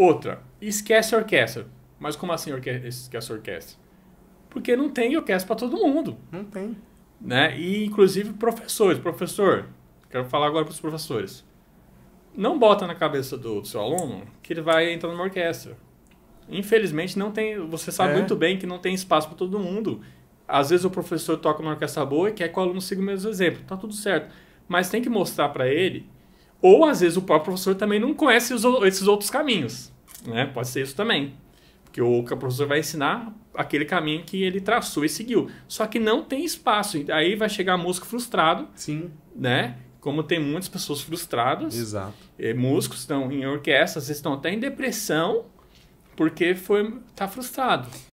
Outra, esquece a orquestra. Mas como assim orque esquece a orquestra? Porque não tem orquestra para todo mundo. Não tem. Né? E inclusive professores. Professor, quero falar agora para os professores. Não bota na cabeça do, seu aluno que ele vai entrar numa orquestra. Infelizmente não tem. Você sabe é. muito bem que não tem espaço para todo mundo. Às vezes o professor toca numa orquestra boa e quer que o aluno siga o mesmo exemplo. Tá tudo certo. Mas tem que mostrar para ele ou às vezes o próprio professor também não conhece os, esses outros caminhos. Né? Pode ser isso também. Porque o professor vai ensinar aquele caminho que ele traçou e seguiu. Só que não tem espaço. Aí vai chegar músico frustrado. Sim. Né? Como tem muitas pessoas frustradas. Exato. É, músicos estão em orquestras, estão até em depressão porque foi tá frustrado.